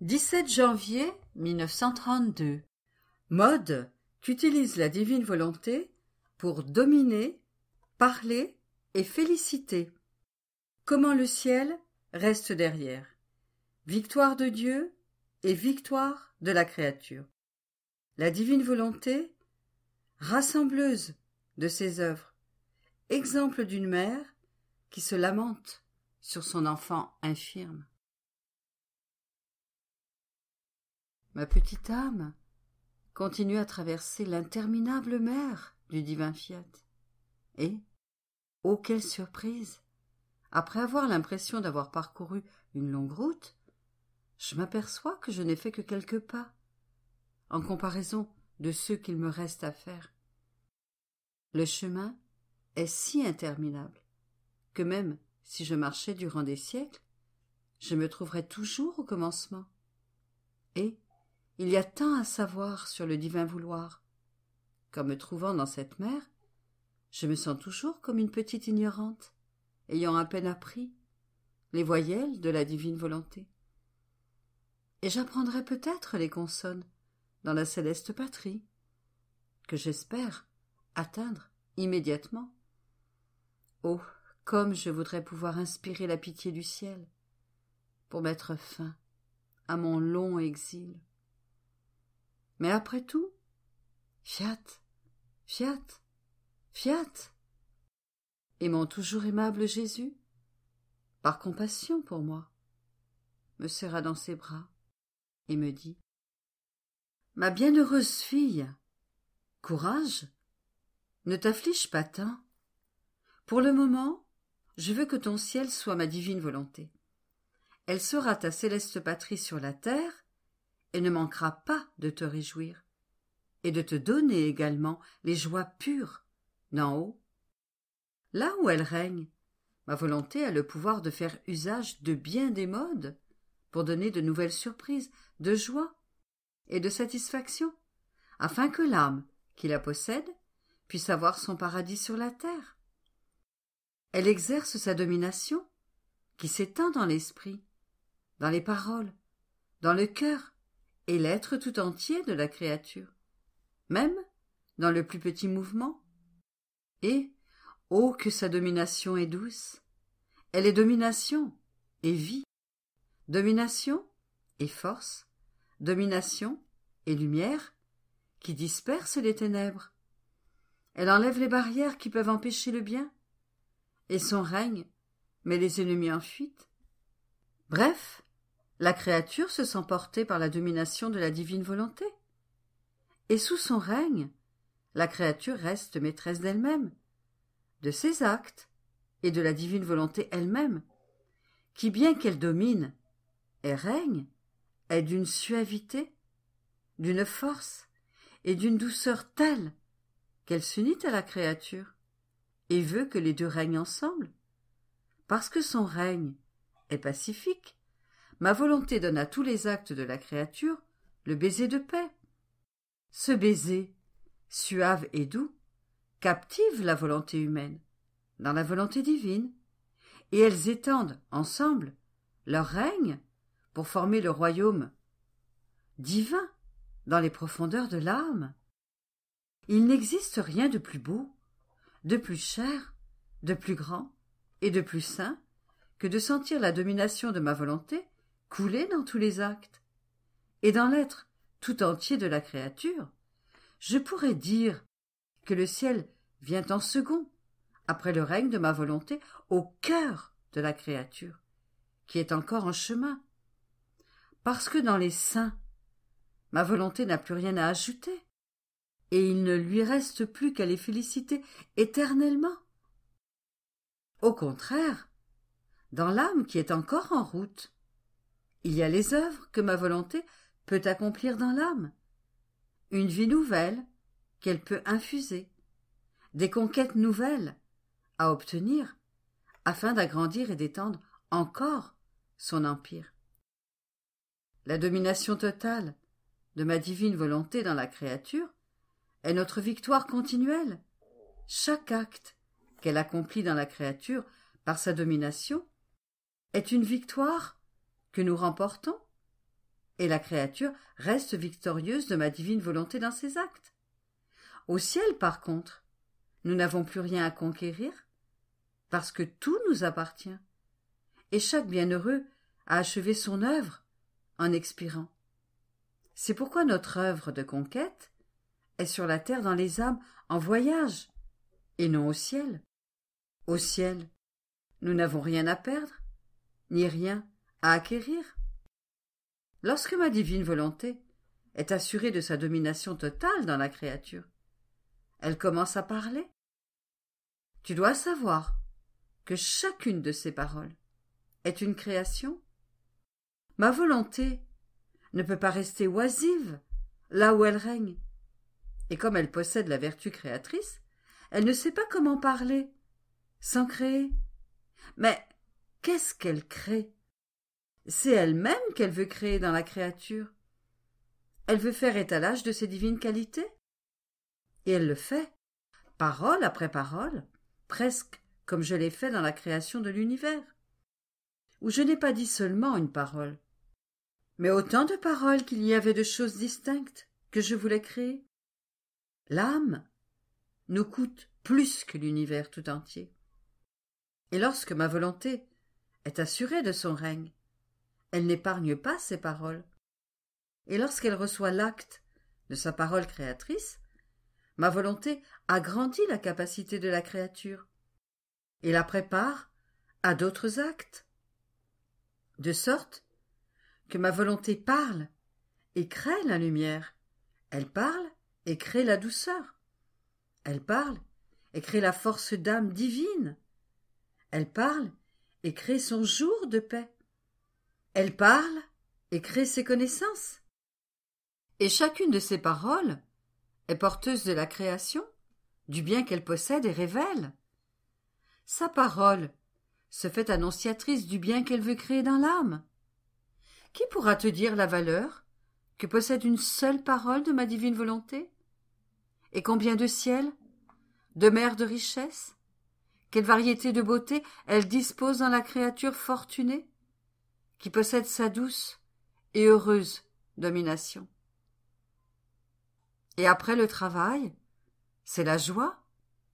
17 janvier 1932. Mode qu'utilise la divine volonté pour dominer, parler et féliciter. Comment le ciel reste derrière. Victoire de Dieu et victoire de la créature. La divine volonté, rassembleuse de ses œuvres, exemple d'une mère qui se lamente sur son enfant infirme. ma petite âme, continue à traverser l'interminable mer du divin fiat. Et, ô oh, quelle surprise Après avoir l'impression d'avoir parcouru une longue route, je m'aperçois que je n'ai fait que quelques pas, en comparaison de ceux qu'il me reste à faire. Le chemin est si interminable que même si je marchais durant des siècles, je me trouverais toujours au commencement. Et, il y a tant à savoir sur le divin vouloir. Qu'en me trouvant dans cette mer, je me sens toujours comme une petite ignorante, ayant à peine appris les voyelles de la divine volonté. Et j'apprendrai peut-être les consonnes dans la céleste patrie, que j'espère atteindre immédiatement. Oh, comme je voudrais pouvoir inspirer la pitié du ciel pour mettre fin à mon long exil. Mais après tout, Fiat, Fiat, Fiat. Et mon toujours aimable Jésus, par compassion pour moi, me serra dans ses bras et me dit Ma bienheureuse fille, courage, ne t'afflige pas tant. Pour le moment, je veux que ton ciel soit ma divine volonté. Elle sera ta céleste patrie sur la terre, et ne manquera pas de te réjouir, et de te donner également les joies pures d'en haut. Là où elle règne, ma volonté a le pouvoir de faire usage de bien des modes pour donner de nouvelles surprises, de joie et de satisfaction, afin que l'âme qui la possède puisse avoir son paradis sur la terre. Elle exerce sa domination, qui s'éteint dans l'esprit, dans les paroles, dans le cœur, et l'être tout entier de la créature, même dans le plus petit mouvement. Et, oh que sa domination est douce Elle est domination et vie, domination et force, domination et lumière, qui disperse les ténèbres. Elle enlève les barrières qui peuvent empêcher le bien, et son règne met les ennemis en fuite. Bref, la créature se sent portée par la domination de la divine volonté. Et sous son règne, la créature reste maîtresse d'elle-même, de ses actes et de la divine volonté elle-même, qui, bien qu'elle domine et règne, est d'une suavité, d'une force et d'une douceur telle qu'elle s'unit à la créature et veut que les deux règnent ensemble, parce que son règne est pacifique ma volonté donne à tous les actes de la créature le baiser de paix. Ce baiser, suave et doux, captive la volonté humaine dans la volonté divine, et elles étendent ensemble leur règne pour former le royaume divin dans les profondeurs de l'âme. Il n'existe rien de plus beau, de plus cher, de plus grand et de plus saint que de sentir la domination de ma volonté coulé dans tous les actes, et dans l'être tout entier de la créature, je pourrais dire que le ciel vient en second, après le règne de ma volonté, au cœur de la créature, qui est encore en chemin, parce que dans les saints, ma volonté n'a plus rien à ajouter, et il ne lui reste plus qu'à les féliciter éternellement. Au contraire, dans l'âme qui est encore en route, il y a les œuvres que ma volonté peut accomplir dans l'âme, une vie nouvelle qu'elle peut infuser, des conquêtes nouvelles à obtenir afin d'agrandir et d'étendre encore son empire. La domination totale de ma divine volonté dans la créature est notre victoire continuelle. Chaque acte qu'elle accomplit dans la créature par sa domination est une victoire que nous remportons et la créature reste victorieuse de ma divine volonté dans ses actes. Au ciel, par contre, nous n'avons plus rien à conquérir, parce que tout nous appartient, et chaque bienheureux a achevé son œuvre en expirant. C'est pourquoi notre œuvre de conquête est sur la terre dans les âmes en voyage, et non au ciel. Au ciel, nous n'avons rien à perdre, ni rien à acquérir. Lorsque ma divine volonté est assurée de sa domination totale dans la créature, elle commence à parler. Tu dois savoir que chacune de ces paroles est une création. Ma volonté ne peut pas rester oisive là où elle règne. Et comme elle possède la vertu créatrice, elle ne sait pas comment parler, sans créer. Mais qu'est-ce qu'elle crée c'est elle-même qu'elle veut créer dans la créature. Elle veut faire étalage de ses divines qualités. Et elle le fait, parole après parole, presque comme je l'ai fait dans la création de l'univers, où je n'ai pas dit seulement une parole, mais autant de paroles qu'il y avait de choses distinctes que je voulais créer. L'âme nous coûte plus que l'univers tout entier. Et lorsque ma volonté est assurée de son règne, elle n'épargne pas ses paroles. Et lorsqu'elle reçoit l'acte de sa parole créatrice, ma volonté agrandit la capacité de la créature et la prépare à d'autres actes. De sorte que ma volonté parle et crée la lumière. Elle parle et crée la douceur. Elle parle et crée la force d'âme divine. Elle parle et crée son jour de paix. Elle parle et crée ses connaissances. Et chacune de ses paroles est porteuse de la création, du bien qu'elle possède et révèle. Sa parole se fait annonciatrice du bien qu'elle veut créer dans l'âme. Qui pourra te dire la valeur que possède une seule parole de ma divine volonté? Et combien de ciels, de mers de richesses, quelle variété de beauté elle dispose dans la créature fortunée qui possède sa douce et heureuse domination. Et après le travail, c'est la joie,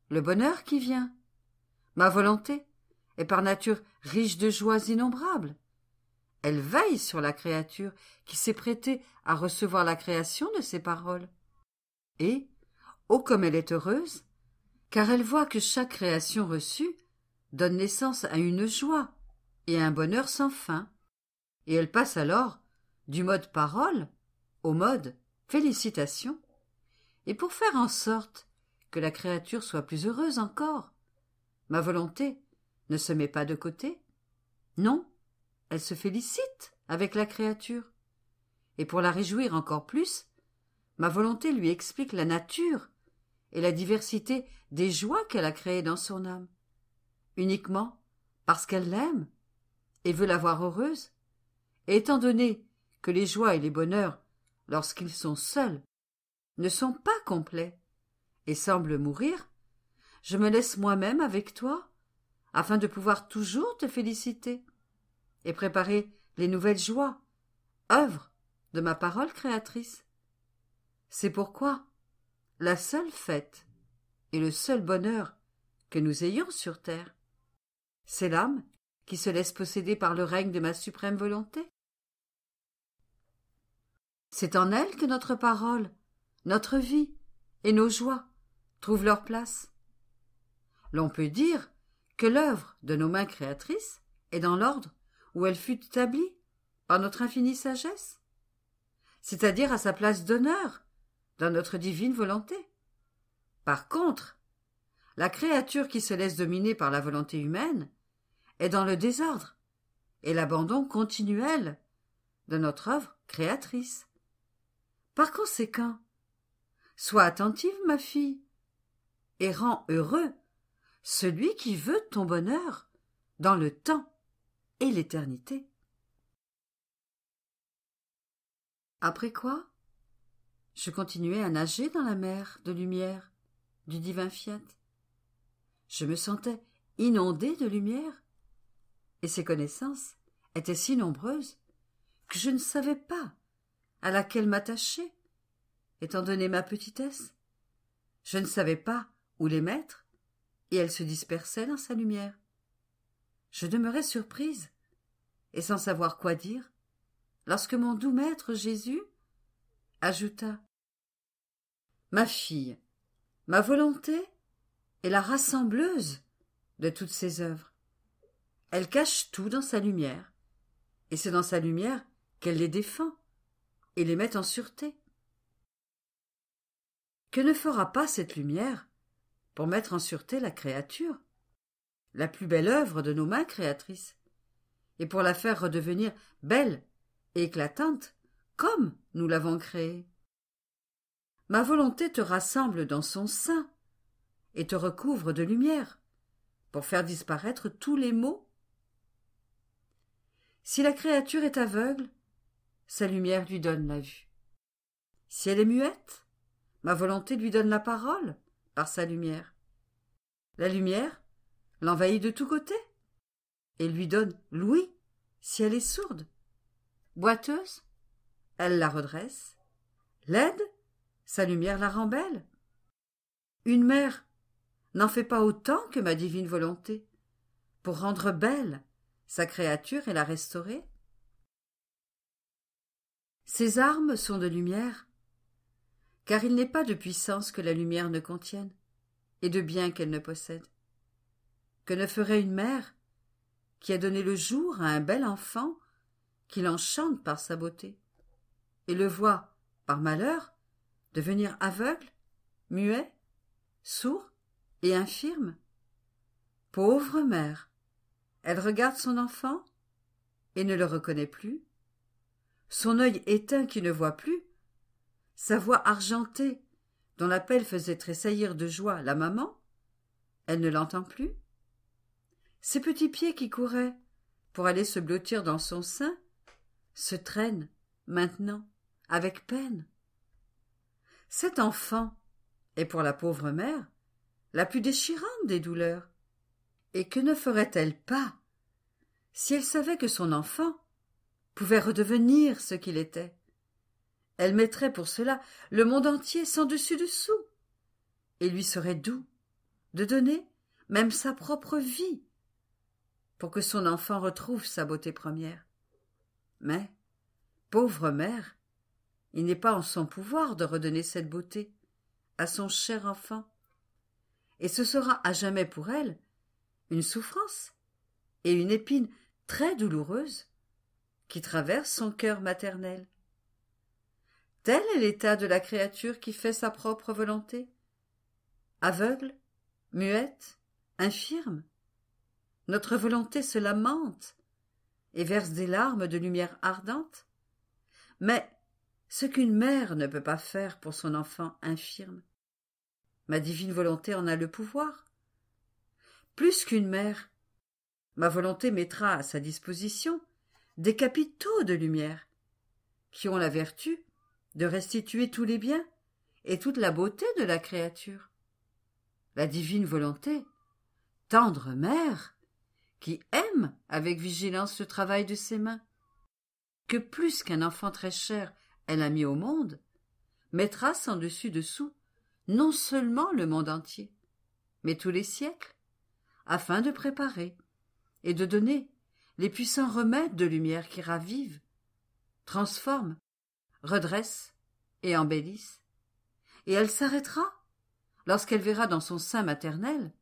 le bonheur qui vient. Ma volonté est par nature riche de joies innombrables. Elle veille sur la créature qui s'est prêtée à recevoir la création de ses paroles. Et, oh comme elle est heureuse, car elle voit que chaque création reçue donne naissance à une joie et un bonheur sans fin et elle passe alors du mode parole au mode félicitation. Et pour faire en sorte que la créature soit plus heureuse encore, ma volonté ne se met pas de côté. Non, elle se félicite avec la créature. Et pour la réjouir encore plus, ma volonté lui explique la nature et la diversité des joies qu'elle a créées dans son âme. Uniquement parce qu'elle l'aime et veut la voir heureuse, étant donné que les joies et les bonheurs, lorsqu'ils sont seuls, ne sont pas complets et semblent mourir, je me laisse moi-même avec toi afin de pouvoir toujours te féliciter et préparer les nouvelles joies, œuvres de ma parole créatrice. C'est pourquoi la seule fête et le seul bonheur que nous ayons sur terre, c'est l'âme qui se laisse posséder par le règne de ma suprême volonté. C'est en elle que notre parole, notre vie et nos joies trouvent leur place. L'on peut dire que l'œuvre de nos mains créatrices est dans l'ordre où elle fut établie par notre infinie sagesse, c'est-à-dire à sa place d'honneur dans notre divine volonté. Par contre, la créature qui se laisse dominer par la volonté humaine est dans le désordre et l'abandon continuel de notre œuvre créatrice. Par conséquent, sois attentive, ma fille, et rends heureux celui qui veut ton bonheur dans le temps et l'éternité. Après quoi, je continuai à nager dans la mer de lumière du divin fiat. Je me sentais inondée de lumière, et ces connaissances étaient si nombreuses que je ne savais pas à laquelle m'attacher, étant donné ma petitesse. Je ne savais pas où les mettre, et elles se dispersaient dans sa lumière. Je demeurais surprise, et sans savoir quoi dire, lorsque mon doux maître Jésus ajouta Ma fille, ma volonté est la rassembleuse de toutes ses œuvres. Elle cache tout dans sa lumière, et c'est dans sa lumière qu'elle les défend et les met en sûreté. Que ne fera pas cette lumière pour mettre en sûreté la créature, la plus belle œuvre de nos mains créatrices, et pour la faire redevenir belle et éclatante comme nous l'avons créée. Ma volonté te rassemble dans son sein et te recouvre de lumière pour faire disparaître tous les maux. Si la créature est aveugle, sa lumière lui donne la vue. Si elle est muette, ma volonté lui donne la parole par sa lumière. La lumière l'envahit de tous côtés et lui donne l'ouïe si elle est sourde. Boiteuse, elle la redresse. Laide, sa lumière la rend belle. Une mère n'en fait pas autant que ma divine volonté pour rendre belle sa créature et la restaurer. Ses armes sont de lumière, car il n'est pas de puissance que la lumière ne contienne, et de bien qu'elle ne possède. Que ne ferait une mère qui a donné le jour à un bel enfant, qui l'enchante par sa beauté, et le voit, par malheur, devenir aveugle, muet, sourd et infirme? Pauvre mère. Elle regarde son enfant et ne le reconnaît plus, son œil éteint qui ne voit plus, sa voix argentée, dont l'appel faisait tressaillir de joie la maman, elle ne l'entend plus. Ses petits pieds qui couraient pour aller se blottir dans son sein se traînent maintenant avec peine. Cet enfant est pour la pauvre mère la plus déchirante des douleurs. Et que ne ferait-elle pas si elle savait que son enfant pouvait redevenir ce qu'il était. Elle mettrait pour cela le monde entier sans dessus dessous, et lui serait doux de donner même sa propre vie pour que son enfant retrouve sa beauté première. Mais, pauvre mère, il n'est pas en son pouvoir de redonner cette beauté à son cher enfant, et ce sera à jamais pour elle une souffrance et une épine très douloureuse qui traverse son cœur maternel. Tel est l'état de la créature qui fait sa propre volonté. Aveugle, muette, infirme, notre volonté se lamente et verse des larmes de lumière ardente. Mais ce qu'une mère ne peut pas faire pour son enfant infirme, ma divine volonté en a le pouvoir. Plus qu'une mère, ma volonté mettra à sa disposition des capitaux de lumière, qui ont la vertu de restituer tous les biens et toute la beauté de la créature. La divine volonté, tendre mère, qui aime avec vigilance le travail de ses mains, que plus qu'un enfant très cher elle a mis au monde, mettra sans dessus dessous non seulement le monde entier, mais tous les siècles, afin de préparer et de donner les puissants remèdes de lumière qui ravivent, transforment, redressent et embellissent. Et elle s'arrêtera lorsqu'elle verra dans son sein maternel,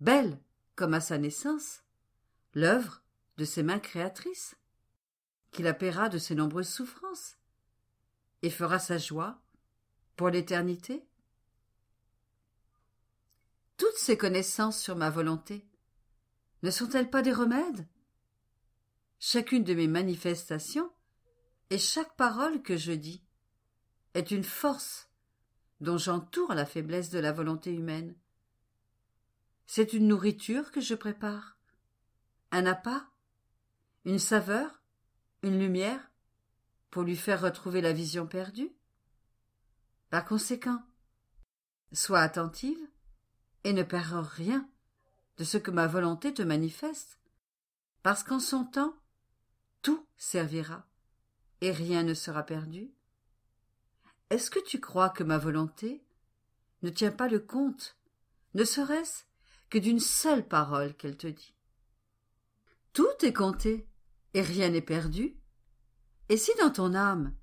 belle comme à sa naissance, l'œuvre de ses mains créatrices, qui la paiera de ses nombreuses souffrances, et fera sa joie pour l'éternité. Toutes ces connaissances sur ma volonté, ne sont-elles pas des remèdes chacune de mes manifestations et chaque parole que je dis est une force dont j'entoure la faiblesse de la volonté humaine. C'est une nourriture que je prépare, un appât, une saveur, une lumière, pour lui faire retrouver la vision perdue. Par conséquent, sois attentive et ne perds rien de ce que ma volonté te manifeste, parce qu'en son temps, tout servira, et rien ne sera perdu. Est-ce que tu crois que ma volonté ne tient pas le compte, ne serait-ce que d'une seule parole qu'elle te dit Tout est compté, et rien n'est perdu. Et si dans ton âme,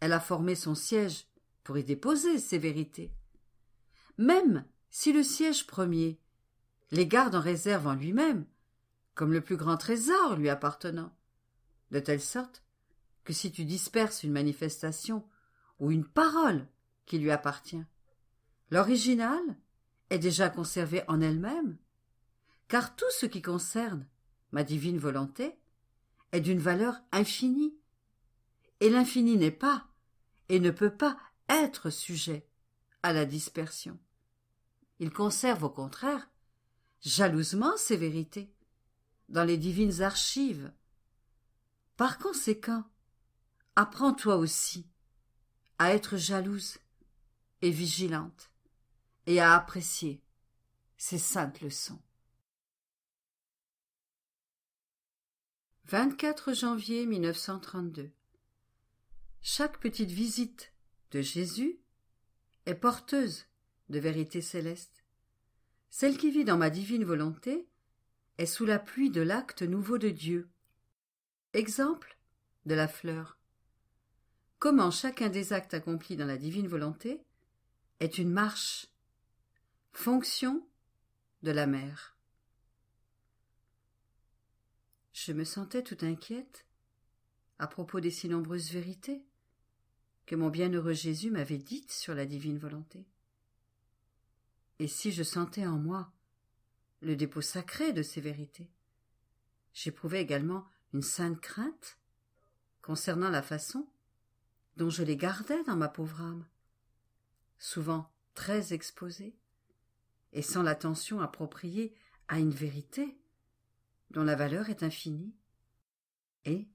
elle a formé son siège pour y déposer ses vérités, même si le siège premier les garde en réserve en lui-même, comme le plus grand trésor lui appartenant, de telle sorte que si tu disperses une manifestation ou une parole qui lui appartient, l'original est déjà conservé en elle-même, car tout ce qui concerne ma divine volonté est d'une valeur infinie, et l'infini n'est pas et ne peut pas être sujet à la dispersion. Il conserve au contraire jalousement ses vérités dans les divines archives par conséquent, apprends-toi aussi à être jalouse et vigilante et à apprécier ces saintes leçons. 24 janvier 1932 Chaque petite visite de Jésus est porteuse de vérité céleste. Celle qui vit dans ma divine volonté est sous l'appui de l'acte nouveau de Dieu Exemple de la fleur. Comment chacun des actes accomplis dans la divine volonté est une marche, fonction de la mère. Je me sentais tout inquiète à propos des si nombreuses vérités que mon bienheureux Jésus m'avait dites sur la divine volonté. Et si je sentais en moi le dépôt sacré de ces vérités, j'éprouvais également une sainte crainte concernant la façon dont je les gardais dans ma pauvre âme, souvent très exposée, et sans l'attention appropriée à une vérité dont la valeur est infinie. Et,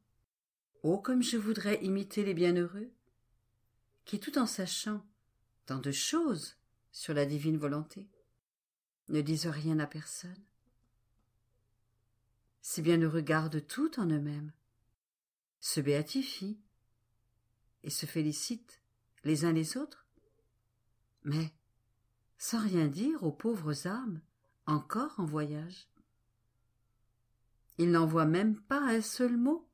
oh comme je voudrais imiter les bienheureux, qui tout en sachant tant de choses sur la divine volonté, ne disent rien à personne, si bien le regardent tout en eux-mêmes, se béatifient et se félicitent les uns les autres. Mais, sans rien dire aux pauvres âmes encore en voyage. Ils n'envoient même pas un seul mot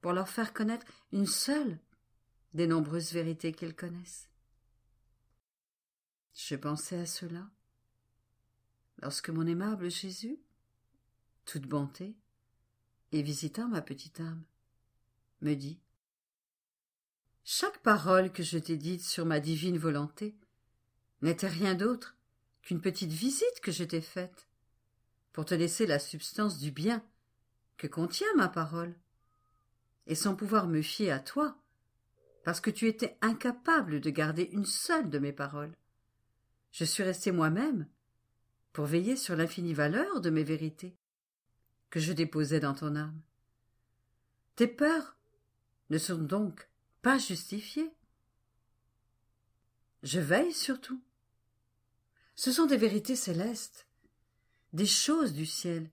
pour leur faire connaître une seule des nombreuses vérités qu'ils connaissent. Je pensais à cela lorsque mon aimable Jésus toute bonté, et visitant ma petite âme, me dit Chaque parole que je t'ai dite sur ma divine volonté n'était rien d'autre qu'une petite visite que je t'ai faite, pour te laisser la substance du bien que contient ma parole, et sans pouvoir me fier à toi, parce que tu étais incapable de garder une seule de mes paroles. Je suis resté moi-même pour veiller sur l'infinie valeur de mes vérités, que je déposais dans ton âme. Tes peurs ne sont donc pas justifiées. Je veille surtout. Ce sont des vérités célestes, des choses du ciel,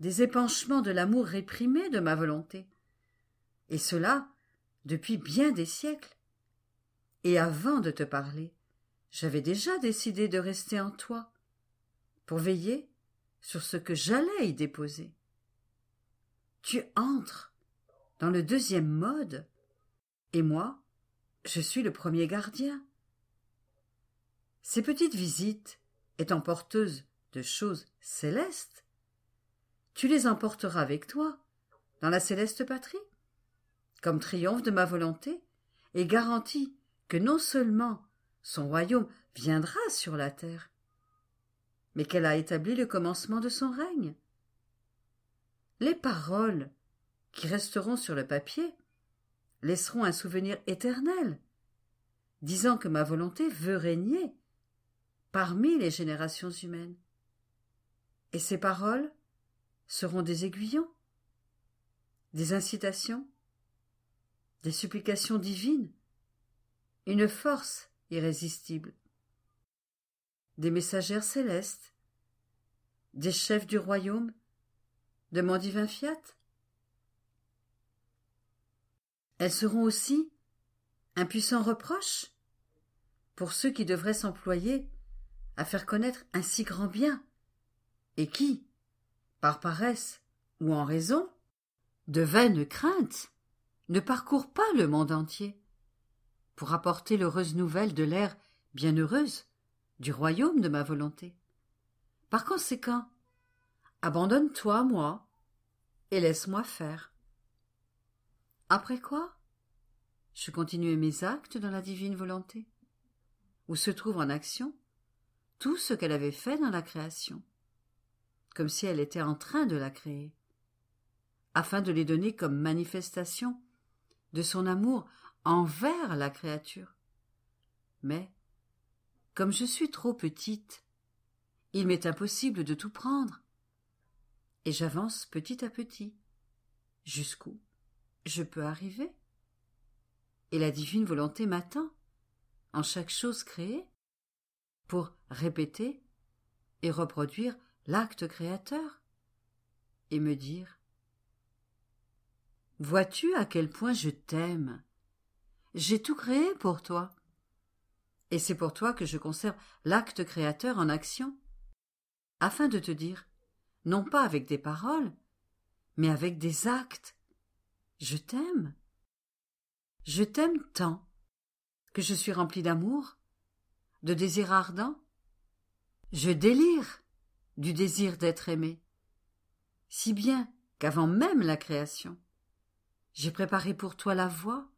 des épanchements de l'amour réprimé de ma volonté. Et cela depuis bien des siècles. Et avant de te parler, j'avais déjà décidé de rester en toi, pour veiller sur ce que j'allais y déposer. Tu entres dans le deuxième mode, et moi, je suis le premier gardien. Ces petites visites, étant porteuses de choses célestes, tu les emporteras avec toi dans la céleste patrie, comme triomphe de ma volonté, et garantie que non seulement son royaume viendra sur la terre, mais qu'elle a établi le commencement de son règne. Les paroles, qui resteront sur le papier, laisseront un souvenir éternel, disant que ma volonté veut régner parmi les générations humaines. Et ces paroles seront des aiguillons, des incitations, des supplications divines, une force irrésistible des messagères célestes, des chefs du royaume, de divin Fiat Elles seront aussi un puissant reproche pour ceux qui devraient s'employer à faire connaître un si grand bien, et qui, par paresse ou en raison, de vaines craintes, ne parcourent pas le monde entier pour apporter l'heureuse nouvelle de l'ère bienheureuse du royaume de ma volonté. Par conséquent, abandonne-toi à moi et laisse-moi faire. Après quoi Je continuais mes actes dans la divine volonté, où se trouve en action tout ce qu'elle avait fait dans la création, comme si elle était en train de la créer, afin de les donner comme manifestation de son amour envers la créature. Mais comme je suis trop petite, il m'est impossible de tout prendre. Et j'avance petit à petit. Jusqu'où je peux arriver Et la divine volonté m'attend, en chaque chose créée, pour répéter et reproduire l'acte créateur, et me dire Vois-tu à quel point je t'aime J'ai tout créé pour toi. Et c'est pour toi que je conserve l'acte créateur en action, afin de te dire, non pas avec des paroles, mais avec des actes, je t'aime. Je t'aime tant que je suis rempli d'amour, de désir ardent. Je délire du désir d'être aimé, si bien qu'avant même la création, j'ai préparé pour toi la voie,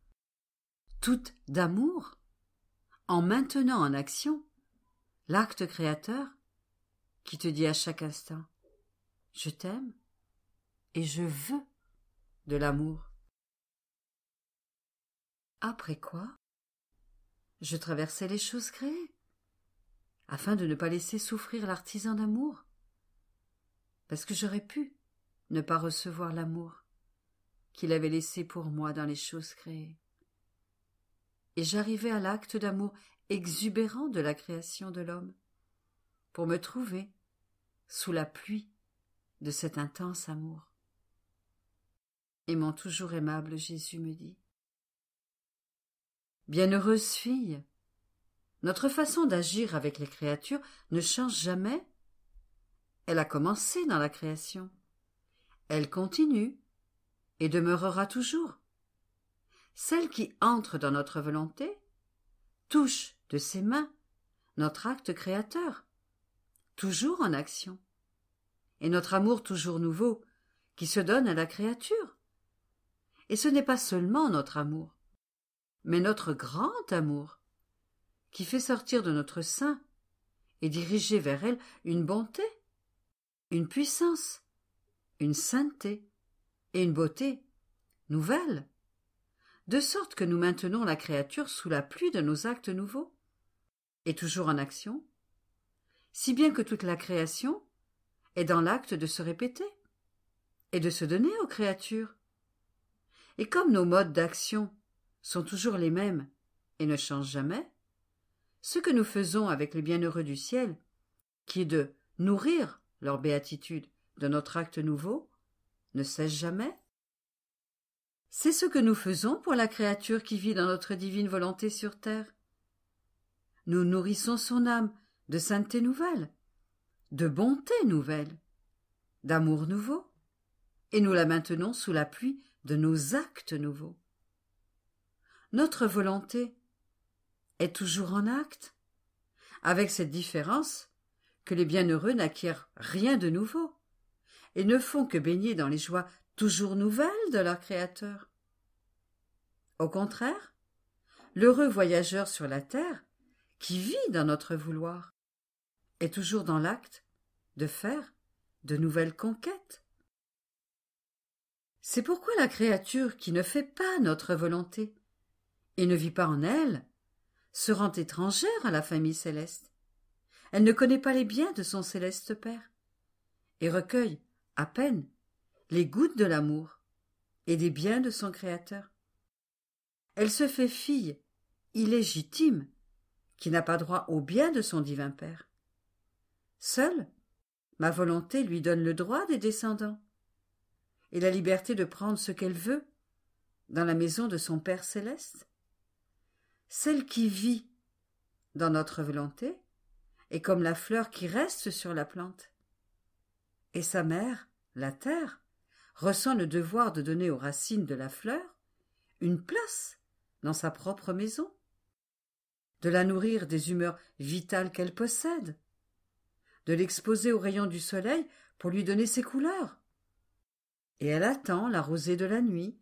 toute d'amour, en maintenant en action l'acte créateur qui te dit à chaque instant Je t'aime et je veux de l'amour. Après quoi, je traversais les choses créées, afin de ne pas laisser souffrir l'artisan d'amour, parce que j'aurais pu ne pas recevoir l'amour qu'il avait laissé pour moi dans les choses créées et j'arrivais à l'acte d'amour exubérant de la création de l'homme, pour me trouver sous la pluie de cet intense amour. Et mon toujours aimable Jésus me dit Bienheureuse fille, notre façon d'agir avec les créatures ne change jamais. Elle a commencé dans la création. Elle continue et demeurera toujours celle qui entre dans notre volonté, touche de ses mains notre acte créateur, toujours en action, et notre amour toujours nouveau, qui se donne à la créature. Et ce n'est pas seulement notre amour, mais notre grand amour, qui fait sortir de notre sein et diriger vers elle une bonté, une puissance, une sainteté et une beauté nouvelles de sorte que nous maintenons la créature sous la pluie de nos actes nouveaux, et toujours en action, si bien que toute la création est dans l'acte de se répéter et de se donner aux créatures. Et comme nos modes d'action sont toujours les mêmes et ne changent jamais, ce que nous faisons avec les bienheureux du ciel, qui est de nourrir leur béatitude de notre acte nouveau, ne cesse jamais c'est ce que nous faisons pour la créature qui vit dans notre divine volonté sur terre. Nous nourrissons son âme de sainteté nouvelle, de bonté nouvelle, d'amour nouveau, et nous la maintenons sous l'appui pluie de nos actes nouveaux. Notre volonté est toujours en acte, avec cette différence que les bienheureux n'acquièrent rien de nouveau et ne font que baigner dans les joies toujours nouvelles de leur Créateur. Au contraire, l'heureux voyageur sur la terre, qui vit dans notre vouloir, est toujours dans l'acte de faire de nouvelles conquêtes. C'est pourquoi la créature qui ne fait pas notre volonté et ne vit pas en elle se rend étrangère à la famille céleste. Elle ne connaît pas les biens de son céleste Père et recueille à peine les gouttes de l'amour et des biens de son Créateur. Elle se fait fille, illégitime, qui n'a pas droit aux biens de son divin Père. Seule, ma volonté lui donne le droit des descendants et la liberté de prendre ce qu'elle veut dans la maison de son Père céleste. Celle qui vit dans notre volonté est comme la fleur qui reste sur la plante. Et sa mère, la terre, ressent le devoir de donner aux racines de la fleur une place dans sa propre maison, de la nourrir des humeurs vitales qu'elle possède, de l'exposer aux rayons du soleil pour lui donner ses couleurs. Et elle attend la rosée de la nuit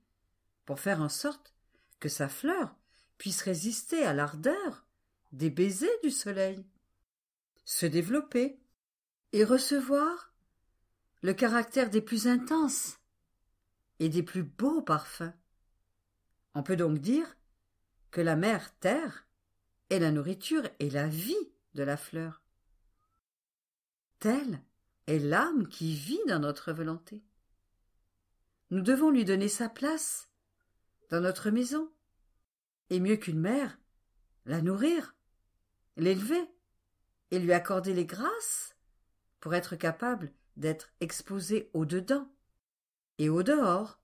pour faire en sorte que sa fleur puisse résister à l'ardeur des baisers du soleil, se développer et recevoir le caractère des plus intenses et des plus beaux parfums. On peut donc dire que la mère terre est la nourriture et la vie de la fleur. Telle est l'âme qui vit dans notre volonté. Nous devons lui donner sa place dans notre maison, et mieux qu'une mère, la nourrir, l'élever, et lui accorder les grâces pour être capable d'être exposée au dedans et au dehors,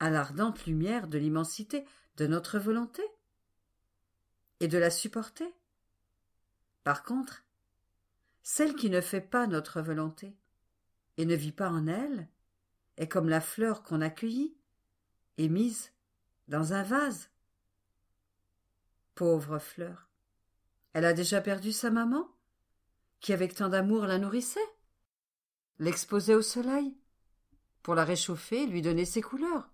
à l'ardente lumière de l'immensité de notre volonté, et de la supporter. Par contre, celle qui ne fait pas notre volonté, et ne vit pas en elle, est comme la fleur qu'on accueillit et mise dans un vase. Pauvre fleur. Elle a déjà perdu sa maman, qui avec tant d'amour la nourrissait, l'exposait au soleil, pour la réchauffer, lui donner ses couleurs.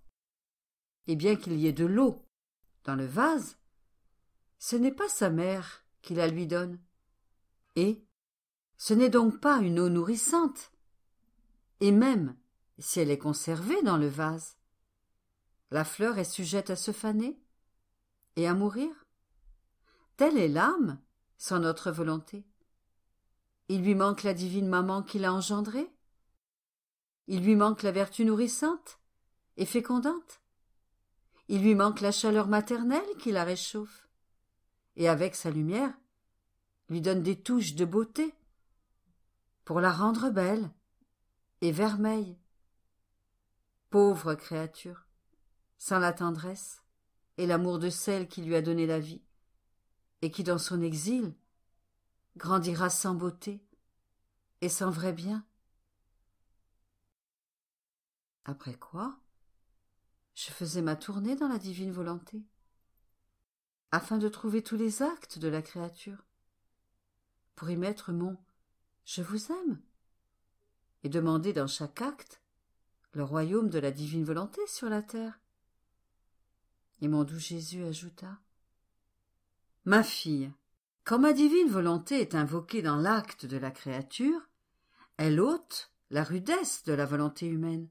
Et bien qu'il y ait de l'eau dans le vase, ce n'est pas sa mère qui la lui donne. Et ce n'est donc pas une eau nourrissante. Et même si elle est conservée dans le vase, la fleur est sujette à se faner et à mourir. Telle est l'âme sans notre volonté. Il lui manque la divine maman qui l'a engendrée il lui manque la vertu nourrissante et fécondante. Il lui manque la chaleur maternelle qui la réchauffe. Et avec sa lumière, lui donne des touches de beauté pour la rendre belle et vermeille. Pauvre créature, sans la tendresse et l'amour de celle qui lui a donné la vie, et qui dans son exil grandira sans beauté et sans vrai bien. Après quoi, je faisais ma tournée dans la divine volonté, afin de trouver tous les actes de la créature, pour y mettre mon je vous aime, et demander dans chaque acte le royaume de la divine volonté sur la terre. Et mon doux Jésus ajouta Ma fille, quand ma divine volonté est invoquée dans l'acte de la créature, elle ôte la rudesse de la volonté humaine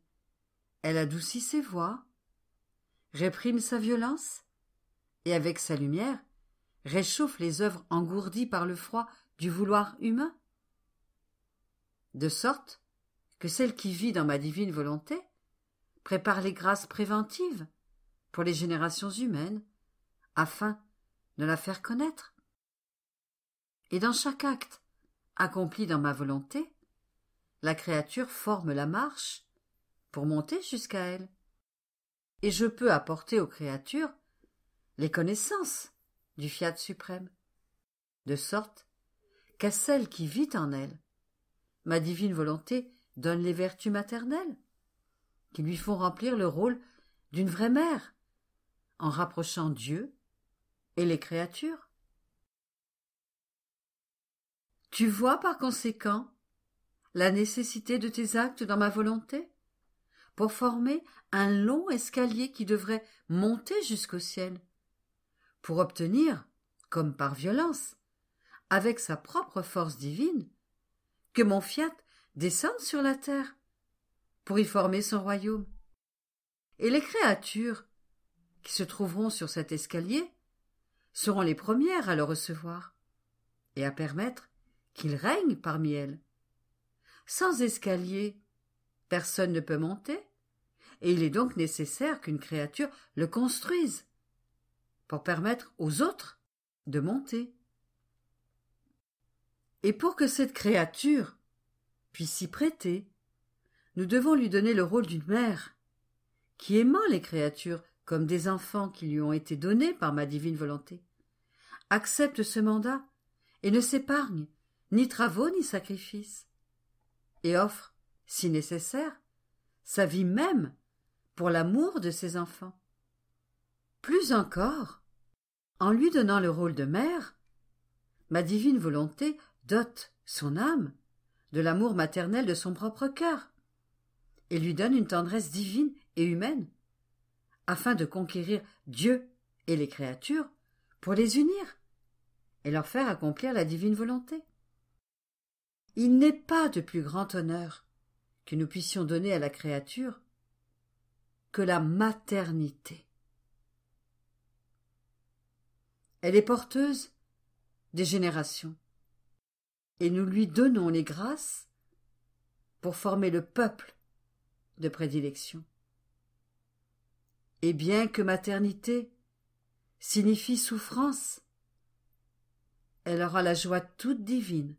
elle adoucit ses voix, réprime sa violence, et avec sa lumière, réchauffe les œuvres engourdies par le froid du vouloir humain. De sorte que celle qui vit dans ma divine volonté prépare les grâces préventives pour les générations humaines, afin de la faire connaître. Et dans chaque acte accompli dans ma volonté, la créature forme la marche pour monter jusqu'à elle. Et je peux apporter aux créatures les connaissances du fiat suprême, de sorte qu'à celle qui vit en elle, ma divine volonté donne les vertus maternelles, qui lui font remplir le rôle d'une vraie mère, en rapprochant Dieu et les créatures. Tu vois par conséquent la nécessité de tes actes dans ma volonté pour former un long escalier qui devrait monter jusqu'au ciel, pour obtenir, comme par violence, avec sa propre force divine, que mon fiat descende sur la terre, pour y former son royaume. Et les créatures qui se trouveront sur cet escalier seront les premières à le recevoir, et à permettre qu'il règne parmi elles. Sans escalier, Personne ne peut monter, et il est donc nécessaire qu'une créature le construise pour permettre aux autres de monter. Et pour que cette créature puisse s'y prêter, nous devons lui donner le rôle d'une mère, qui aimant les créatures comme des enfants qui lui ont été donnés par ma divine volonté, accepte ce mandat et ne s'épargne ni travaux ni sacrifices, et offre si nécessaire, sa vie même, pour l'amour de ses enfants. Plus encore, en lui donnant le rôle de mère, ma divine volonté dote son âme de l'amour maternel de son propre cœur, et lui donne une tendresse divine et humaine, afin de conquérir Dieu et les créatures pour les unir et leur faire accomplir la divine volonté. Il n'est pas de plus grand honneur que nous puissions donner à la créature que la maternité. Elle est porteuse des générations, et nous lui donnons les grâces pour former le peuple de prédilection. Et bien que maternité signifie souffrance, elle aura la joie toute divine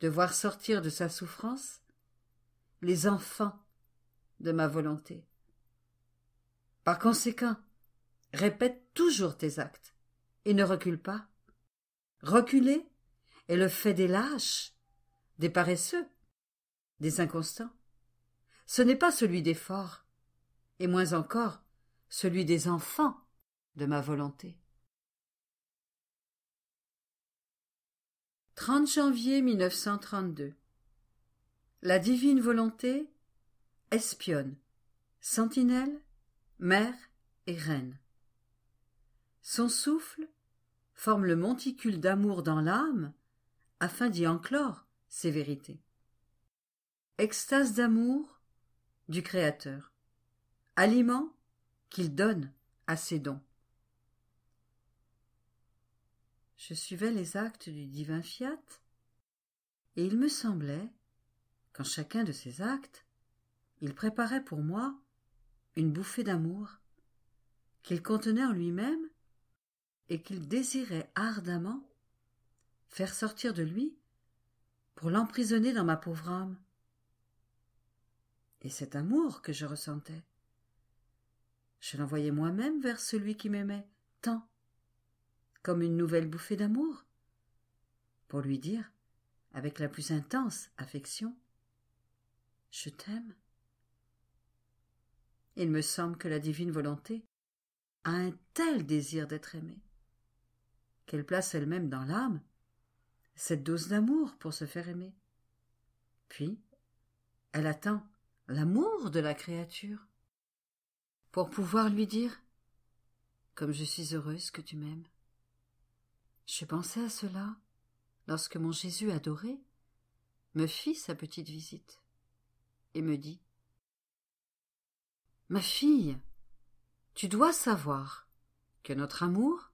de voir sortir de sa souffrance les enfants de ma volonté. Par conséquent, répète toujours tes actes et ne recule pas. Reculer est le fait des lâches, des paresseux, des inconstants. Ce n'est pas celui des forts, et moins encore celui des enfants de ma volonté. 30 janvier 1932 la divine volonté espionne, sentinelle, mère et reine. Son souffle forme le monticule d'amour dans l'âme afin d'y enclore ses vérités. Extase d'amour du Créateur, aliment qu'il donne à ses dons. Je suivais les actes du divin fiat, et il me semblait quand chacun de ses actes, il préparait pour moi une bouffée d'amour, qu'il contenait en lui-même et qu'il désirait ardemment faire sortir de lui pour l'emprisonner dans ma pauvre âme. Et cet amour que je ressentais, je l'envoyais moi-même vers celui qui m'aimait tant, comme une nouvelle bouffée d'amour, pour lui dire, avec la plus intense affection, je t'aime. Il me semble que la divine volonté a un tel désir d'être aimée qu'elle place elle-même dans l'âme cette dose d'amour pour se faire aimer. Puis, elle attend l'amour de la créature pour pouvoir lui dire Comme je suis heureuse que tu m'aimes. Je pensais à cela lorsque mon Jésus adoré me fit sa petite visite et me dit Ma fille, tu dois savoir que notre amour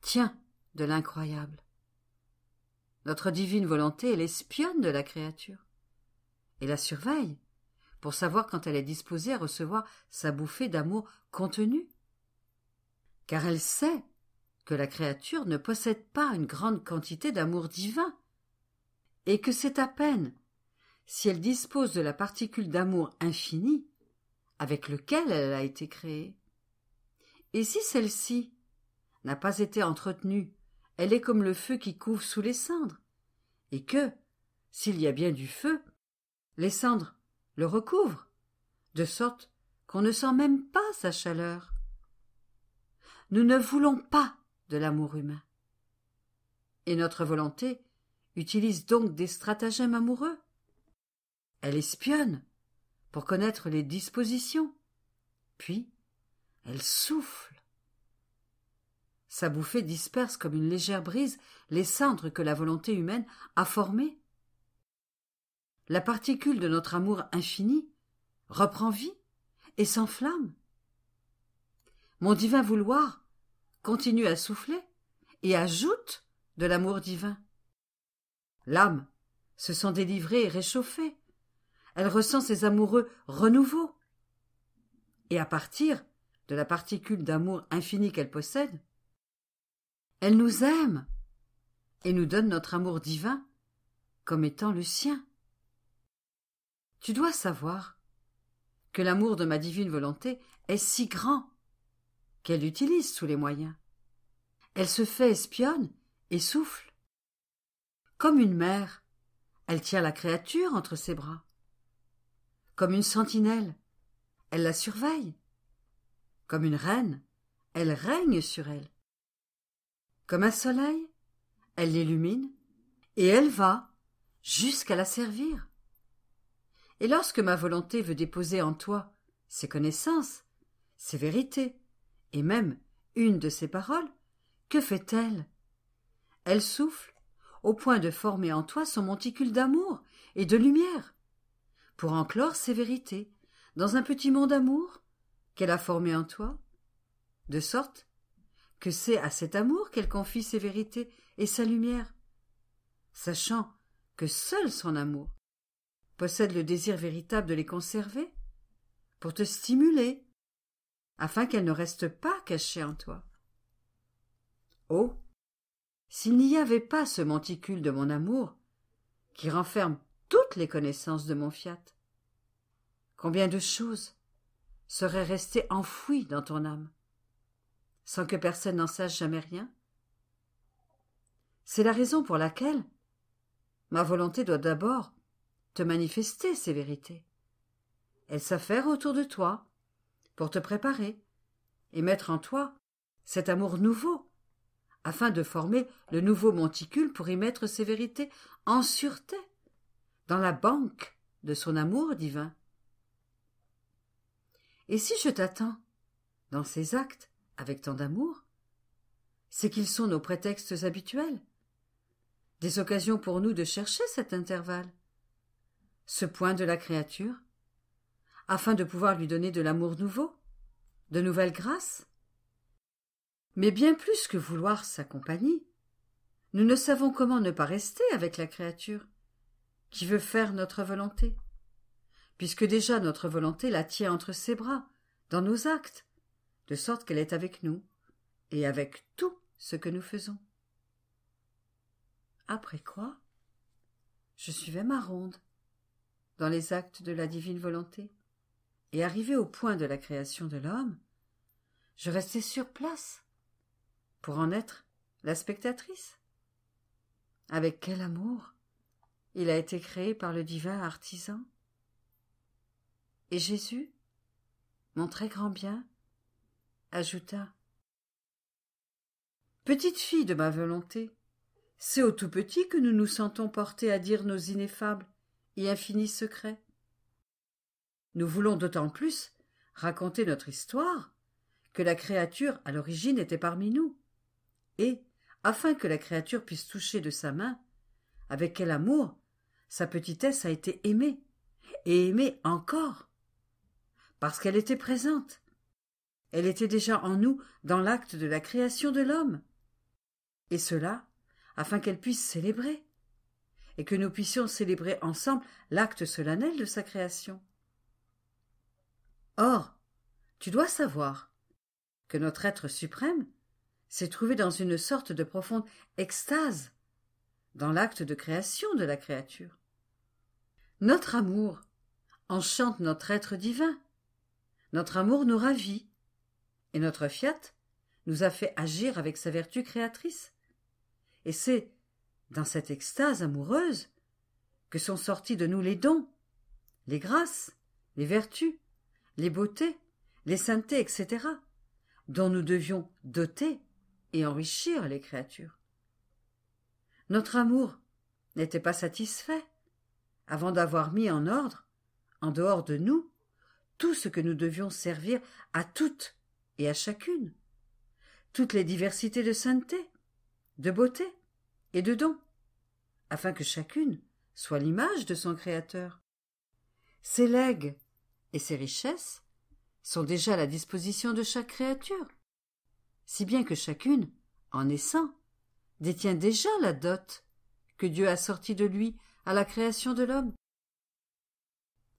tient de l'incroyable. Notre divine volonté est l'espionne de la créature et la surveille pour savoir quand elle est disposée à recevoir sa bouffée d'amour contenu. Car elle sait que la créature ne possède pas une grande quantité d'amour divin, et que c'est à peine si elle dispose de la particule d'amour infini avec lequel elle a été créée. Et si celle-ci n'a pas été entretenue, elle est comme le feu qui couve sous les cendres, et que, s'il y a bien du feu, les cendres le recouvrent, de sorte qu'on ne sent même pas sa chaleur. Nous ne voulons pas de l'amour humain. Et notre volonté utilise donc des stratagèmes amoureux elle espionne pour connaître les dispositions. Puis, elle souffle. Sa bouffée disperse comme une légère brise les cendres que la volonté humaine a formées. La particule de notre amour infini reprend vie et s'enflamme. Mon divin vouloir continue à souffler et ajoute de l'amour divin. L'âme se sent délivrée et réchauffée elle ressent ses amoureux renouveaux. Et à partir de la particule d'amour infini qu'elle possède, elle nous aime et nous donne notre amour divin comme étant le sien. Tu dois savoir que l'amour de ma divine volonté est si grand qu'elle utilise tous les moyens. Elle se fait espionne et souffle. Comme une mère, elle tient la créature entre ses bras comme une sentinelle. Elle la surveille. Comme une reine, elle règne sur elle. Comme un soleil, elle l'illumine, et elle va jusqu'à la servir. Et lorsque ma volonté veut déposer en toi ses connaissances, ses vérités, et même une de ses paroles, que fait-elle Elle souffle, au point de former en toi son monticule d'amour et de lumière pour enclore ses vérités, dans un petit monde d'amour qu'elle a formé en toi, de sorte que c'est à cet amour qu'elle confie ses vérités et sa lumière, sachant que seul son amour possède le désir véritable de les conserver, pour te stimuler, afin qu'elles ne restent pas cachées en toi. Oh. S'il n'y avait pas ce monticule de mon amour, qui renferme les connaissances de mon fiat. Combien de choses seraient restées enfouies dans ton âme, sans que personne n'en sache jamais rien C'est la raison pour laquelle ma volonté doit d'abord te manifester ces vérités. Elles s'affairent autour de toi, pour te préparer, et mettre en toi cet amour nouveau, afin de former le nouveau monticule pour y mettre ces vérités en sûreté dans la banque de son amour divin. Et si je t'attends, dans ces actes, avec tant d'amour, c'est qu'ils sont nos prétextes habituels, des occasions pour nous de chercher cet intervalle, ce point de la créature, afin de pouvoir lui donner de l'amour nouveau, de nouvelles grâces. Mais bien plus que vouloir sa compagnie, nous ne savons comment ne pas rester avec la créature, qui veut faire notre volonté, puisque déjà notre volonté la tient entre ses bras, dans nos actes, de sorte qu'elle est avec nous, et avec tout ce que nous faisons. Après quoi, je suivais ma ronde, dans les actes de la divine volonté, et arrivé au point de la création de l'homme, je restais sur place, pour en être la spectatrice. Avec quel amour il a été créé par le divin artisan. Et Jésus, mon très grand bien, ajouta Petite fille de ma volonté, c'est au tout petit que nous nous sentons portés à dire nos ineffables et infinis secrets. Nous voulons d'autant plus raconter notre histoire que la créature à l'origine était parmi nous. Et, afin que la créature puisse toucher de sa main, avec quel amour sa petitesse a été aimée, et aimée encore, parce qu'elle était présente. Elle était déjà en nous dans l'acte de la création de l'homme. Et cela, afin qu'elle puisse célébrer, et que nous puissions célébrer ensemble l'acte solennel de sa création. Or, tu dois savoir que notre être suprême s'est trouvé dans une sorte de profonde extase dans l'acte de création de la créature. Notre amour enchante notre être divin. Notre amour nous ravit. Et notre fiat nous a fait agir avec sa vertu créatrice. Et c'est dans cette extase amoureuse que sont sortis de nous les dons, les grâces, les vertus, les beautés, les saintetés, etc., dont nous devions doter et enrichir les créatures. Notre amour n'était pas satisfait avant d'avoir mis en ordre, en dehors de nous, tout ce que nous devions servir à toutes et à chacune, toutes les diversités de sainteté, de beauté et de dons, afin que chacune soit l'image de son Créateur. Ses legs et ses richesses sont déjà à la disposition de chaque créature, si bien que chacune, en naissant, détient déjà la dot que Dieu a sortie de lui à la création de l'homme.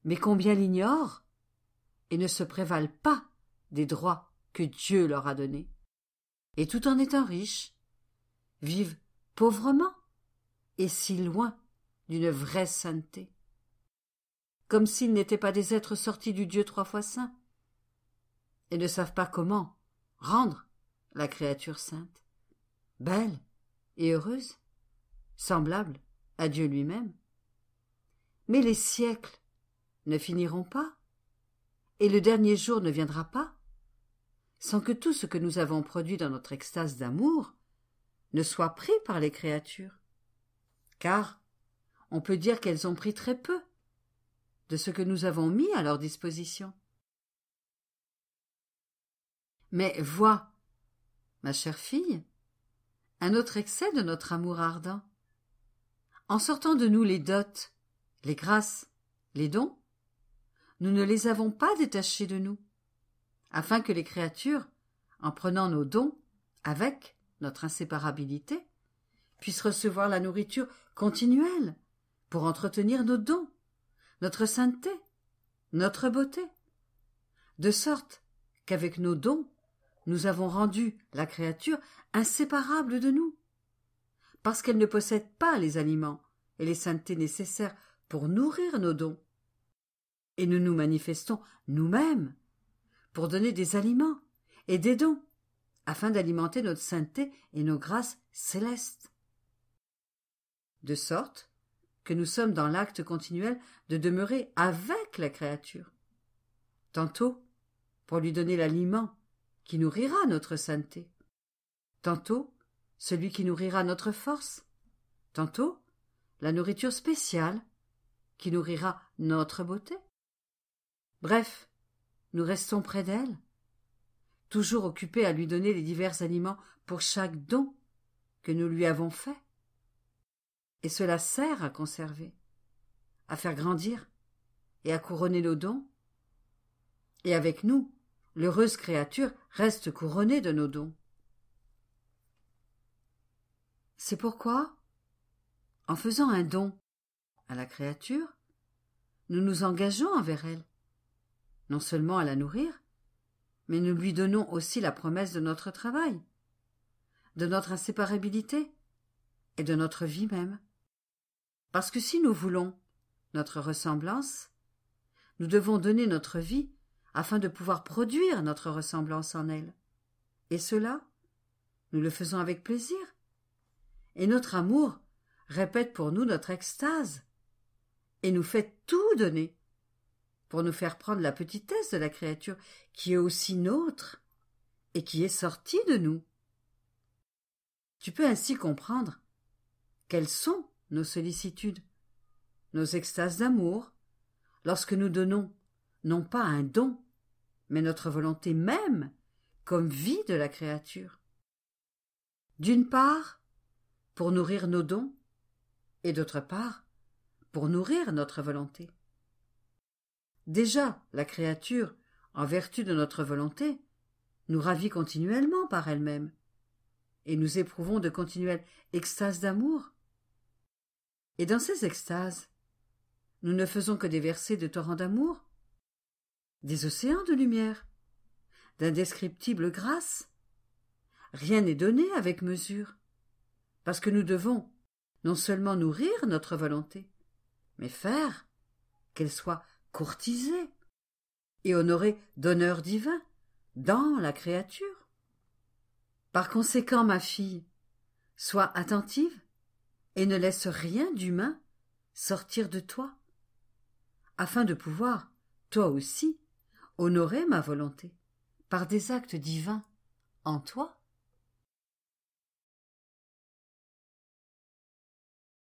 Mais combien l'ignorent et ne se prévalent pas des droits que Dieu leur a donnés. Et tout en étant riches, vivent pauvrement et si loin d'une vraie sainteté, comme s'ils n'étaient pas des êtres sortis du Dieu trois fois saint, et ne savent pas comment rendre la créature sainte, belle et heureuse, semblable à Dieu lui-même. Mais les siècles ne finiront pas, et le dernier jour ne viendra pas, sans que tout ce que nous avons produit dans notre extase d'amour ne soit pris par les créatures. Car on peut dire qu'elles ont pris très peu de ce que nous avons mis à leur disposition. Mais vois, ma chère fille, un autre excès de notre amour ardent. En sortant de nous les dots, les grâces, les dons, nous ne les avons pas détachés de nous, afin que les créatures, en prenant nos dons, avec notre inséparabilité, puissent recevoir la nourriture continuelle pour entretenir nos dons, notre sainteté, notre beauté, de sorte qu'avec nos dons, nous avons rendu la créature inséparable de nous, parce qu'elles ne possède pas les aliments et les saintetés nécessaires pour nourrir nos dons. Et nous nous manifestons nous-mêmes pour donner des aliments et des dons, afin d'alimenter notre sainteté et nos grâces célestes. De sorte que nous sommes dans l'acte continuel de demeurer avec la créature. Tantôt, pour lui donner l'aliment qui nourrira notre sainteté. Tantôt, celui qui nourrira notre force, tantôt la nourriture spéciale, qui nourrira notre beauté. Bref, nous restons près d'elle, toujours occupés à lui donner les divers aliments pour chaque don que nous lui avons fait. Et cela sert à conserver, à faire grandir et à couronner nos dons. Et avec nous, l'heureuse créature reste couronnée de nos dons. C'est pourquoi, en faisant un don à la créature, nous nous engageons envers elle, non seulement à la nourrir, mais nous lui donnons aussi la promesse de notre travail, de notre inséparabilité et de notre vie même. Parce que si nous voulons notre ressemblance, nous devons donner notre vie afin de pouvoir produire notre ressemblance en elle. Et cela, nous le faisons avec plaisir, et notre amour répète pour nous notre extase et nous fait tout donner pour nous faire prendre la petitesse de la créature qui est aussi nôtre et qui est sortie de nous. Tu peux ainsi comprendre quelles sont nos sollicitudes, nos extases d'amour, lorsque nous donnons non pas un don, mais notre volonté même comme vie de la créature. D'une part, pour nourrir nos dons, et d'autre part, pour nourrir notre volonté. Déjà, la créature, en vertu de notre volonté, nous ravit continuellement par elle-même, et nous éprouvons de continuelles extases d'amour. Et dans ces extases, nous ne faisons que des versets de torrents d'amour, des océans de lumière, d'indescriptibles grâces. Rien n'est donné avec mesure parce que nous devons non seulement nourrir notre volonté, mais faire qu'elle soit courtisée et honorée d'honneur divin dans la créature. Par conséquent, ma fille, sois attentive et ne laisse rien d'humain sortir de toi, afin de pouvoir, toi aussi, honorer ma volonté par des actes divins en toi.